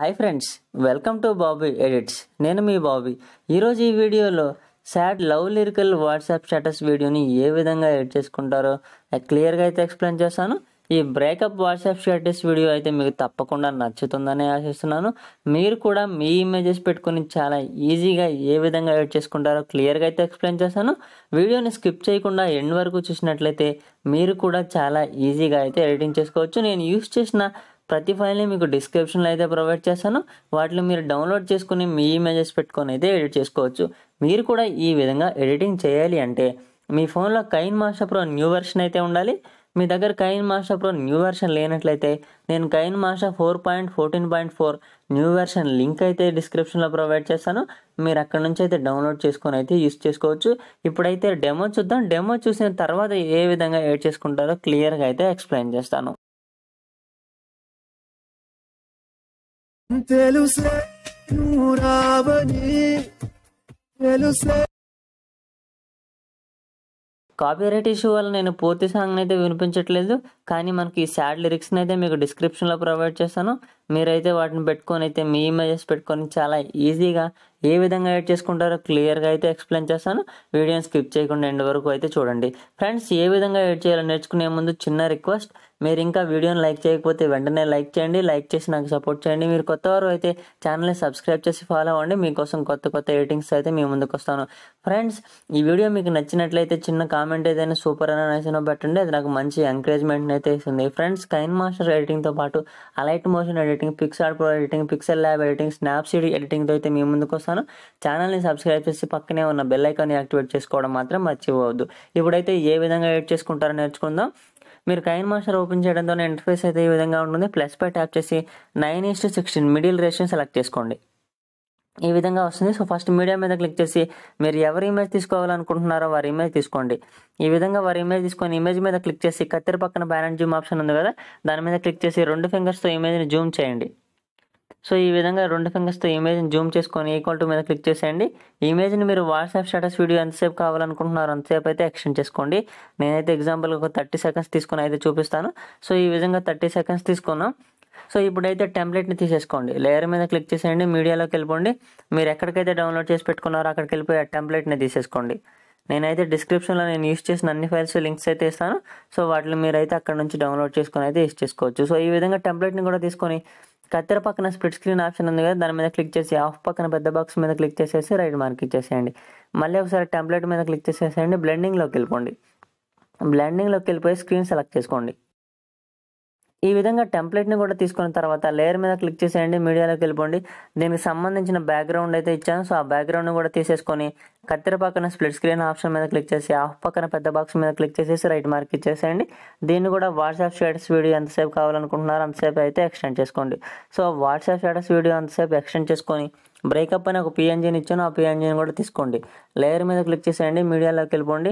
hi friends welcome to Bobby edits నేను మీ Bobby ఈరోజు ఈ వీడియోలో sad love lyrical WhatsApp status వీడియోని ఏ విధంగా ఎడిట్ చేసుకుంటారో క్లియర్గా అయితే ఎక్స్ప్లెయిన్ చేస్తాను ఈ బ్రేకప్ వాట్సాప్ స్టేటస్ వీడియో అయితే మీకు తప్పకుండా నచ్చుతుందని ఆశిస్తున్నాను మీరు కూడా మీ ఇమేజెస్ పెట్టుకుని చాలా ఈజీగా ఏ విధంగా ఎడిట్ చేసుకుంటారో క్లియర్గా అయితే ఎక్స్ప్లెయిన్ చేస్తాను వీడియోని స్కిప్ చేయకుండా ఎండ్ వరకు చూసినట్లయితే మీరు కూడా చాలా ఈజీగా అయితే ఎడిటింగ్ చేసుకోవచ్చు నేను యూస్ చేసిన ప్రతి ఫైల్ని మీకు డిస్క్రిప్షన్లో అయితే ప్రొవైడ్ చేస్తాను వాటిని మీరు డౌన్లోడ్ చేసుకుని మీ ఇమేజెస్ పెట్టుకొని అయితే ఎడిట్ చేసుకోవచ్చు మీరు కూడా ఈ విధంగా ఎడిటింగ్ చేయాలి అంటే మీ ఫోన్లో KineMaster pro new version అయితే ఉండాలి మీ దగ్గర KineMaster pro new version లేనట్లయితే నేను KineMaster four point fourteen point four new version link అయితే డిస్క్రిప్షన్లో ప్రొవైడ్ చేస్తాను మీరు అక్కడ నుంచి అయితే డౌన్లోడ్ చేసుకొని అయితే యూస్ చేసుకోవచ్చు ఇప్పుడైతే డెమో చూద్దాం డెమో చూసిన తర్వాత ఏ విధంగా ఎడిట్ చేసుకుంటారో క్లియర్గా అయితే ఎక్స్ప్లెయిన్ చేస్తాను తెలుసే రావని తెలుసే కాపీరైట్ ఇష్యూ వల్ల నేను పూర్తి సాంగ్ని అయితే వినిపించట్లేదు కానీ మనకి ఈ సాడ్ లిరిక్స్ని అయితే మీకు డిస్క్రిప్షన్లో ప్రొవైడ్ చేస్తాను మీరైతే వాటిని పెట్టుకొని అయితే మీ ఇమేజెస్ పెట్టుకొని చాలా ఈజీగా ఏ విధంగా ఎడ్ చేసుకుంటారో క్లియర్గా అయితే ఎక్స్ప్లెయిన్ చేస్తాను వీడియోని స్కిప్ చేయకుండా ఎండ్ వరకు అయితే చూడండి ఫ్రెండ్స్ ఏ విధంగా ఎడ్ చేయాలో నేర్చుకునే ముందు చిన్న రిక్వెస్ట్ మీరు ఇంకా వీడియోని లైక్ చేయకపోతే వెంటనే లైక్ చేయండి లైక్ చేసి నాకు సపోర్ట్ చేయండి మీరు కొత్త వారు అయితే ఛానల్ని సబ్స్క్రైబ్ చేసి ఫాలో అవ్వండి మీకోసం కొత్త కొత్త ఎడిటింగ్స్ అయితే మీ ముందుకు వస్తాను ఫ్రెండ్స్ ఈ వీడియో మీకు నచ్చినట్లయితే చిన్న కామెంట్ ఏదైనా సూపర్ అని నచ్చినా పెట్టండి అది నాకు మంచి ఎంకరేజ్మెంట్ అయితే ఇస్తుంది ఫ్రెండ్స్ కైన్ మాస్టర్ ఎడిటింగ్తో పాటు Alight Motion editing PicsArt pro editing Pixel Lab editing Snapseed ఎడిటింగ్తో అయితే మీ ముందుకు వస్తాను ఛానల్ని సబ్స్క్రైబ్ చేసి పక్కనే ఉన్న బెల్ ఐకాన్ యాక్టివేట్ చేసుకోవడం మాత్రం మర్చిపోవద్దు ఇప్పుడైతే ఏ విధంగా ఎడిట్ చేసుకుంటారో నేర్చుకుందాం మీరు కైన్ మాస్టర్ ఓపెన్ చేయడంతో ఇంటర్ఫేస్ అయితే ఈ విధంగా ఉంటుంది ప్లస్ పై ట్యాప్ చేసి nine is to sixteen middle ration select చేసుకోండి ఈ విధంగా వస్తుంది సో ఫస్ట్ మీడియా మీద క్లిక్ చేసి మీరు ఎవరి ఇమేజ్ తీసుకోవాలనుకుంటున్నారో వారి ఇమేజ్ తీసుకోండి ఈ విధంగా వారి ఇమేజ్ తీసుకొని ఇమేజ్ మీద క్లిక్ చేసి కత్తెర పక్కన బ్యాలెన్స్ జూమ్ ఆప్షన్ ఉంది కదా దాని మీద క్లిక్ చేసి రెండు ఫింగర్స్తో ఇమేజ్ని జూమ్ చేయండి సో ఈ విధంగా రెండు ఫింగర్స్తో ఇమేజ్ని జూమ్ చేసుకొని ఈక్వల్ టు మీద క్లిక్ చేసేయండి ఇమేజ్ని మీరు వాట్సాప్ స్టేటస్ వీడియో ఎంతసేపు కావాలనుకుంటున్నారో అంతసేపు అయితే ఎక్స్టెండ్ చేసుకోండి నేనైతే ఎగ్జాంపుల్ ఒక థర్టీ సెకండ్స్ తీసుకొని అయితే చూపిస్తాను సో ఈ విధంగా థర్టీ సెకండ్స్ తీసుకున్నాం సో ఇప్పుడైతే టెంప్లెట్ని తీసేసుకోండి లేయర్ మీద క్లిక్ చేసేయండి మీడియాలోకి వెళ్ళిపోండి మీరు ఎక్కడికైతే డౌన్లోడ్ చేసి పెట్టుకున్నారో అక్కడికి వెళ్ళిపోయి ఆ టెంప్లెట్ని తీసేసుకోండి నేనైతే డిస్క్రిప్షన్లో నేను యూస్ చేసిన అన్ని ఫైల్స్ లింక్స్ అయితే ఇస్తాను సో వాటిని మీరైతే అక్కడ నుంచి డౌన్లోడ్ చేసుకొని అయితే యూస్ చేసుకోవచ్చు సో ఈ విధంగా టెంప్లెట్ని కూడా తీసుకొని కత్తెర పక్కన స్ప్లిట్ స్క్రీన్ ఆప్షన్ ఉంది కదా దాని మీద క్లిక్ చేసి ఆఫ్ పక్కన పెద్ద బాక్స్ మీద క్లిక్ చేసేసి రైట్ మార్క్ ఇచ్చేసేయండి మళ్ళీ ఒకసారి టెంప్లెట్ మీద క్లిక్ చేసేసేయండి బ్లెండింగ్లోకి వెళ్ళిపోండి బ్లెండింగ్లోకి వెళ్ళిపోయి స్క్రీన్ సెలెక్ట్ చేసుకోండి ఈ విధంగా టెంప్లెట్ని కూడా తీసుకున్న తర్వాత లేయర్ మీద క్లిక్ చేసేయండి మీడియాలోకి వెళ్ళిపోండి దీనికి సంబంధించిన బ్యాక్గ్రౌండ్ అయితే ఇచ్చాను సో ఆ బ్యాక్గ్రౌండ్ని కూడా తీసేసుకొని కత్తెర పక్కన స్ప్లిట్ స్క్రీన్ ఆప్షన్ మీద క్లిక్ చేసి ఆఫ్ పక్కన పెద్ద బాక్స్ మీద క్లిక్ చేసేసి రైట్ మార్క్ ఇచ్చేసేయండి దీన్ని కూడా వాట్సాప్ స్టేటస్ వీడియో ఎంతసేపు కావాలనుకుంటున్నారో అంతసేపు అయితే ఎక్స్టెండ్ చేసుకోండి సో వాట్సాప్ స్టేటస్ వీడియో అంతసేపు ఎక్స్టెండ్ చేసుకొని బ్రేకప్ అని ఒక పిఎన్జీని ఇచ్చాను ఆ పిఎన్జీని కూడా తీసుకోండి లేయర్ మీద క్లిక్ చేసేయండి మీడియాలోకి వెళ్ళిపోండి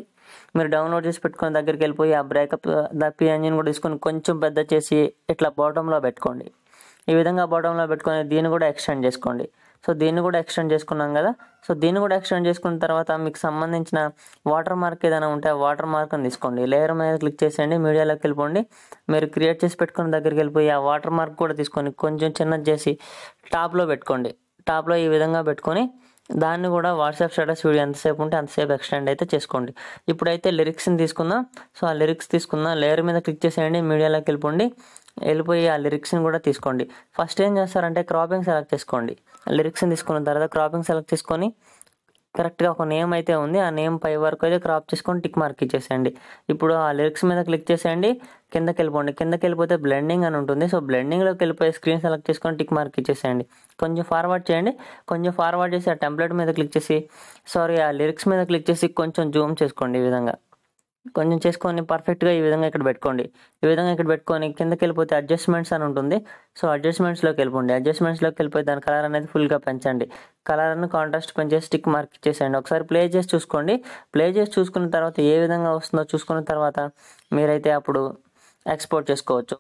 మీరు డౌన్లోడ్ చేసి పెట్టుకుని దగ్గరికి వెళ్ళిపోయి ఆ బ్రేకప్ దా పిఎన్జీని కూడా తీసుకొని కొంచెం పెద్ద చేసి ఇట్లా బాటంలో పెట్టుకోండి ఈ విధంగా బాటంలో పెట్టుకొని దీన్ని కూడా ఎక్స్టెండ్ చేసుకోండి సో దీన్ని కూడా ఎక్స్టెండ్ చేసుకున్నాం కదా సో దీన్ని కూడా ఎక్స్టెండ్ చేసుకున్న తర్వాత మీకు సంబంధించిన వాటర్ మార్క్ ఏదైనా ఉంటే ఆ వాటర్ మార్క్ని తీసుకోండి లేయర్ మీద క్లిక్ చేసేయండి మీడియాలోకి వెళ్ళిపోండి మీరు క్రియేట్ చేసి పెట్టుకున్న దగ్గరికి వెళ్ళిపోయి ఆ వాటర్ మార్క్ కూడా తీసుకొని కొంచెం చిన్నది చేసి టాప్లో పెట్టుకోండి టాప్లో ఈ విధంగా పెట్టుకొని దాన్ని కూడా వాట్సాప్ స్టేటస్ వీడియో ఎంతసేపు ఉంటే అంతసేపు ఎక్స్టెండ్ అయితే చేసుకోండి ఇప్పుడైతే లిరిక్స్ని తీసుకుందాం సో ఆ లిరిక్స్ తీసుకుందాం లేయర్ మీద క్లిక్ చేసేయండి మీడియాలోకి వెళ్ళిపోండి వెళ్ళిపోయి ఆ లిరిక్స్ని కూడా తీసుకోండి ఫస్ట్ ఏం చేస్తారంటే క్రాపింగ్ సెలెక్ట్ చేసుకోండి లిరిక్స్ని తీసుకున్న తర్వాత క్రాపింగ్ సెలెక్ట్ తీసుకొని కరెక్ట్గా ఒక నేమ్ అయితే ఉంది ఆ నేమ్ పై వరకు అయితే క్రాప్ చేసుకొని టిక్ మార్క్ ఇచ్చేసేయండి ఇప్పుడు ఆ లిరిక్స్ మీద క్లిక్ చేసేయండి కిందకి వెళ్ళిపోండి కిందకి వెళ్ళిపోతే బ్లెండింగ్ అని ఉంటుంది సో బ్లెండింగ్లోకి వెళ్ళిపోయి స్క్రీన్ సెలెక్ట్ చేసుకొని టిక్ మార్క్ ఇచ్చేసేయండి కొంచెం ఫార్వర్డ్ చేయండి కొంచెం ఫార్వర్డ్ చేసి ఆ టెంప్లెట్ మీద క్లిక్ చేసి సారీ ఆ లిరిక్స్ మీద క్లిక్ చేసి కొంచెం జూమ్ చేసుకోండి ఈ విధంగా కొంచెం చేసుకొని పర్ఫెక్ట్గా ఈ విధంగా ఇక్కడ పెట్టుకోండి ఈ విధంగా ఇక్కడ పెట్టుకొని కిందకి వెళ్ళిపోతే అడ్జస్ట్మెంట్స్ అని ఉంటుంది సో అడ్జస్ట్మెంట్స్లోకి వెళ్ళిపోండి అడ్జస్ట్మెంట్స్లోకి వెళ్ళిపోయి దాని కలర్ అనేది ఫుల్గా పెంచండి కలర్ను కాంట్రాస్ట్ పెంచేసి స్టిక్ మార్క్ ఇచ్చేసేయండి ఒకసారి ప్లే చేసి చూసుకోండి ప్లే చేసి చూసుకున్న తర్వాత ఏ విధంగా వస్తుందో చూసుకున్న తర్వాత మీరైతే అప్పుడు ఎక్స్పోర్ట్ చేసుకోవచ్చు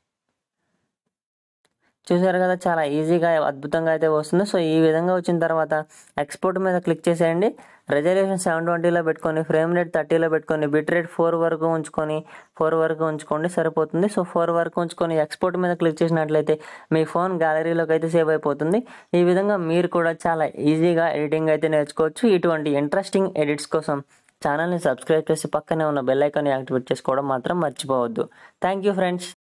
చూసారు కదా చాలా ఈజీగా అద్భుతంగా అయితే వస్తుంది సో ఈ విధంగా వచ్చిన తర్వాత ఎక్స్పోర్ట్ మీద క్లిక్ చేసేయండి రెజల్యూషన్ సెవెన్ ట్వంటీలో పెట్టుకొని ఫ్రేమ్ రేట్ థర్టీలో పెట్టుకొని బిట్ రేట్ ఫోర్ వరకు ఉంచుకొని ఫోర్ వరకు ఉంచుకోండి సరిపోతుంది సో ఫోర్ వరకు ఉంచుకొని ఎక్స్పోర్ట్ మీద క్లిక్ చేసినట్లయితే మీ ఫోన్ గ్యాలరీలోకి అయితే సేవ్ అయిపోతుంది ఈ విధంగా మీరు కూడా చాలా ఈజీగా ఎడిటింగ్ అయితే నేర్చుకోవచ్చు ఇటువంటి ఇంట్రెస్టింగ్ ఎడిట్స్ కోసం ఛానల్ని సబ్స్క్రైబ్ చేసి పక్కనే ఉన్న బెల్ ఐకాన్ యాక్టివేట్ చేసుకోవడం మాత్రం మర్చిపోవద్దు థ్యాంక్ యూ ఫ్రెండ్స్